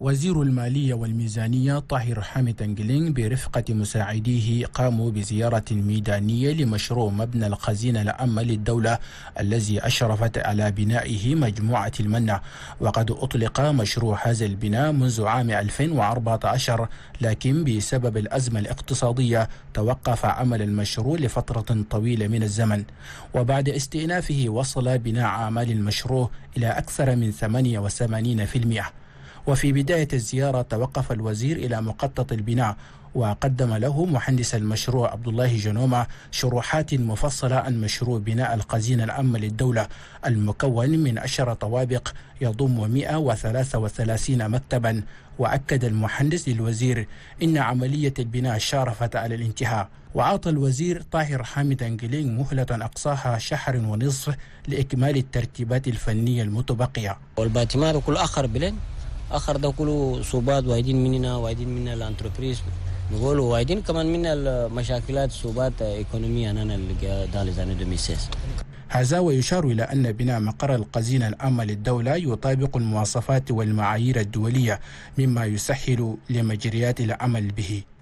وزير المالية والميزانية طاهر حامد أنجلين برفقة مساعديه قاموا بزيارة ميدانية لمشروع مبنى الخزينة العامة للدولة الذي أشرفت على بنائه مجموعة المنة وقد أطلق مشروع هذا البناء منذ عام 2014 لكن بسبب الأزمة الاقتصادية توقف عمل المشروع لفترة طويلة من الزمن وبعد استئنافه وصل بناء أعمال المشروع إلى أكثر من 88% وفي بداية الزيارة توقف الوزير إلى مخطط البناء وقدم له مهندس المشروع عبد الله جنومة شروحات مفصلة عن مشروع بناء الخزينة العامة للدولة المكون من عشر طوابق يضم 133 مكتبا وأكد المهندس للوزير إن عملية البناء شارفت على الانتهاء وأعطى الوزير طاهر حامد أنجلين مهلة أقصاها شهر ونصف لإكمال الترتيبات الفنية المتبقية والباتمار كل آخر بلين اخر ده كله صوبات وايدين مننا وايدين منا الانتربريز نقول وايدين كمان من المشاكلات صوبات ايكونومي انا اللي دالز زاني دميسيس هذا ويشار إلى أن بناء مقر القزينة العامة للدولة يطابق المواصفات والمعايير الدولية مما يسهل لمجريات العمل به